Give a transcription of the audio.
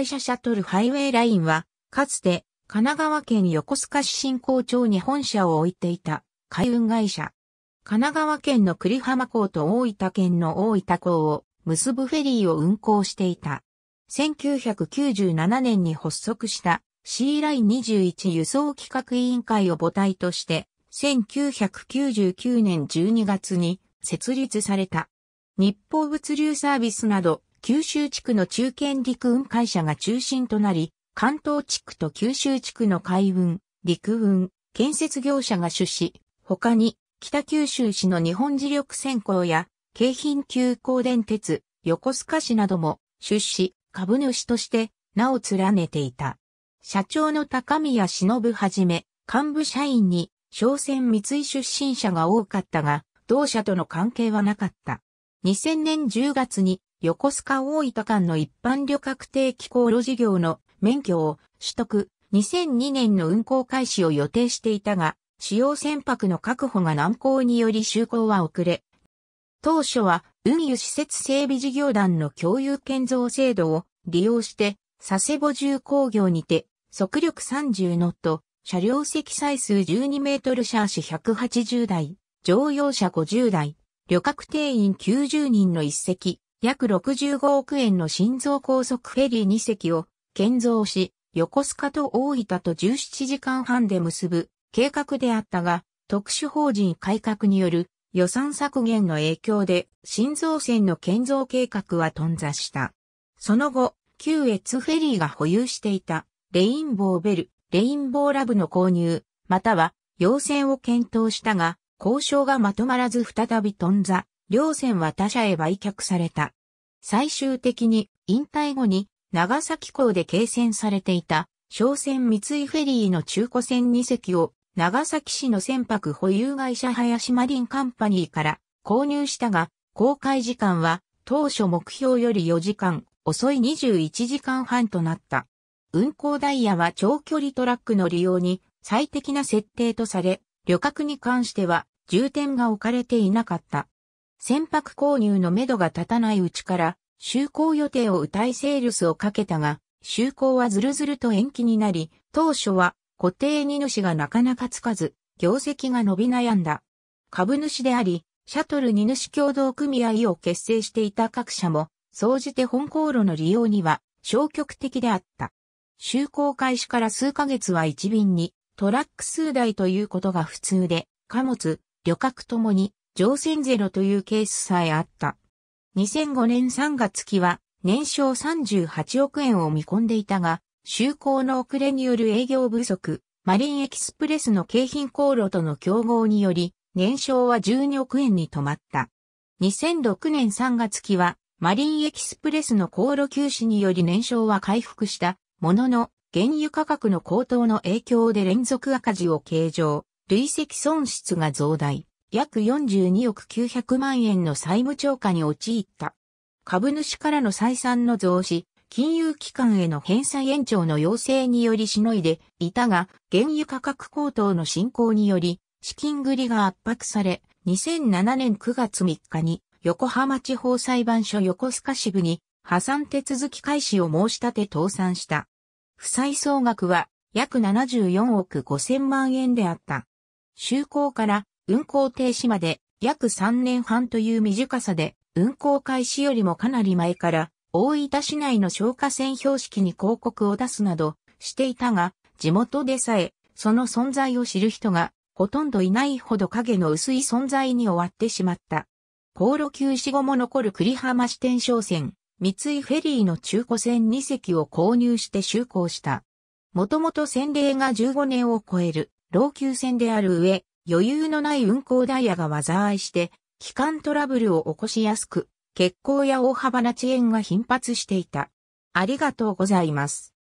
会社シャトルハイウェイラインは、かつて神奈川県横須賀市新港町に本社を置いていた海運会社。神奈川県の栗浜港と大分県の大分港を結ぶフェリーを運航していた。1997年に発足した C ライン21輸送企画委員会を母体として、1999年12月に設立された。日報物流サービスなど九州地区の中堅陸運会社が中心となり、関東地区と九州地区の海運、陸運、建設業者が出資、他に北九州市の日本磁力専攻や京浜急行電鉄、横須賀市なども出資、株主として名を連ねていた。社長の高宮忍はじめ、幹部社員に商船三井出身者が多かったが、同社との関係はなかった。2000年10月に横須賀大分間の一般旅客定期航路事業の免許を取得、2002年の運航開始を予定していたが、使用船舶の確保が難航により就航は遅れ。当初は運輸施設整備事業団の共有建造制度を利用して、佐世保重工業にて、速力30ノット、車両積載数12メートルシャーシ180台、乗用車50台、旅客定員90人の一席、約65億円の心臓高速フェリー2隻を建造し、横須賀と大分と17時間半で結ぶ計画であったが、特殊法人改革による予算削減の影響で新造船の建造計画は頓挫した。その後、旧越フェリーが保有していたレインボーベル、レインボーラブの購入、または要請を検討したが、交渉がまとまらず再び頓挫両船は他社へ売却された。最終的に引退後に長崎港で掲船されていた商船三井フェリーの中古船2隻を長崎市の船舶保有会社林マリンカンパニーから購入したが、公開時間は当初目標より4時間遅い21時間半となった。運行ダイヤは長距離トラックの利用に最適な設定とされ、旅客に関しては重点が置かれていなかった。船舶購入のめどが立たないうちから、就航予定を歌いセールスをかけたが、就航はずるずると延期になり、当初は固定荷主がなかなかつかず、業績が伸び悩んだ。株主であり、シャトル荷主共同組合を結成していた各社も、総じて本航路の利用には消極的であった。就航開始から数ヶ月は一便にトラック数台ということが普通で、貨物、旅客ともに乗船ゼロというケースさえあった。2005年3月期は年商38億円を見込んでいたが、就航の遅れによる営業不足、マリンエキスプレスの景品航路との競合により、年商は12億円に止まった。2006年3月期は、マリンエキスプレスの航路休止により年商は回復した、ものの、原油価格の高騰の影響で連続赤字を計上、累積損失が増大。約42億900万円の債務超過に陥った。株主からの採算の増資、金融機関への返済延長の要請によりしのいでいたが、原油価格高騰の進行により、資金繰りが圧迫され、2007年9月3日に横浜地方裁判所横須賀支部に破産手続き開始を申し立て倒産した。負債総額は約74億5000万円であった。就航から運行停止まで約3年半という短さで、運行開始よりもかなり前から、大分市内の消火栓標識に広告を出すなどしていたが、地元でさえ、その存在を知る人が、ほとんどいないほど影の薄い存在に終わってしまった。航路休止後も残る栗浜支店商船、三井フェリーの中古船2隻を購入して就航した。もともと船齢が15年を超える老朽船である上、余裕のない運行ダイヤが災いして、機関トラブルを起こしやすく、欠航や大幅な遅延が頻発していた。ありがとうございます。